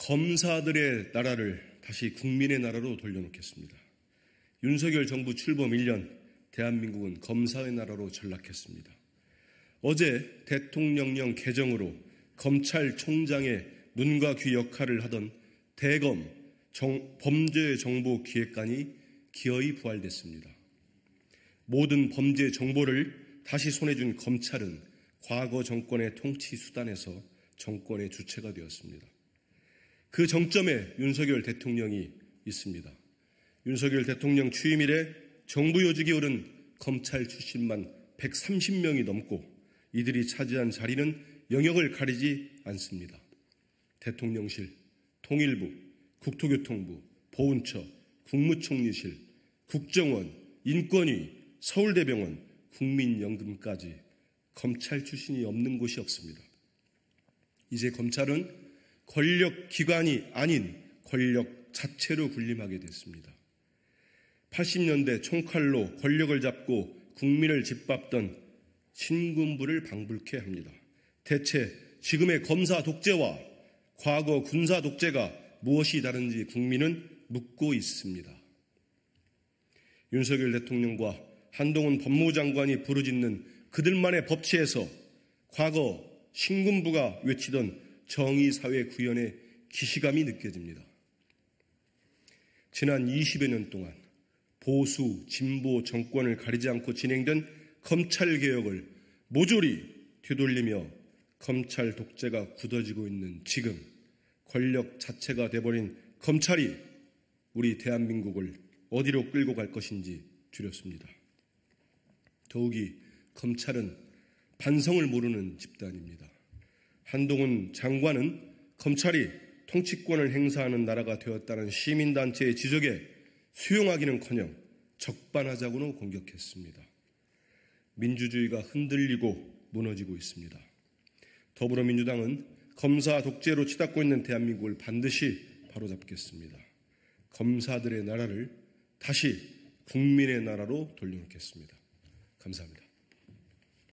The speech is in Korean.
검사들의 나라를 다시 국민의 나라로 돌려놓겠습니다. 윤석열 정부 출범 1년 대한민국은 검사의 나라로 전락했습니다. 어제 대통령령 개정으로 검찰총장의 눈과 귀 역할을 하던 대검 범죄정보기획관이 기어이 부활됐습니다. 모든 범죄 정보를 다시 손에 준 검찰은 과거 정권의 통치 수단에서 정권의 주체가 되었습니다. 그 정점에 윤석열 대통령이 있습니다. 윤석열 대통령 취임 이래 정부 요직이 오른 검찰 출신만 130명이 넘고 이들이 차지한 자리는 영역을 가리지 않습니다. 대통령실, 통일부, 국토교통부, 보훈처, 국무총리실, 국정원, 인권위, 서울대병원, 국민연금까지 검찰 출신이 없는 곳이 없습니다. 이제 검찰은 권력 기관이 아닌 권력 자체로 군림하게 됐습니다. 80년대 총칼로 권력을 잡고 국민을 짓밟던 신군부를 방불케 합니다. 대체 지금의 검사 독재와 과거 군사 독재가 무엇이 다른지 국민은 묻고 있습니다. 윤석열 대통령과 한동훈 법무부 장관이 부르짖는 그들만의 법치에서 과거 신군부가 외치던 정의 사회 구현에 기시감이 느껴집니다. 지난 20여 년 동안 보수, 진보 정권을 가리지 않고 진행된 검찰 개혁을 모조리 뒤돌리며 검찰 독재가 굳어지고 있는 지금 권력 자체가 돼버린 검찰이 우리 대한민국을 어디로 끌고 갈 것인지 두렵습니다. 더욱이 검찰은 반성을 모르는 집단입니다. 한동훈 장관은 검찰이 통치권을 행사하는 나라가 되었다는 시민단체의 지적에 수용하기는커녕 적반하자고는 공격했습니다. 민주주의가 흔들리고 무너지고 있습니다. 더불어민주당은 검사 독재로 치닫고 있는 대한민국을 반드시 바로잡겠습니다. 검사들의 나라를 다시 국민의 나라로 돌려놓겠습니다. 감사합니다.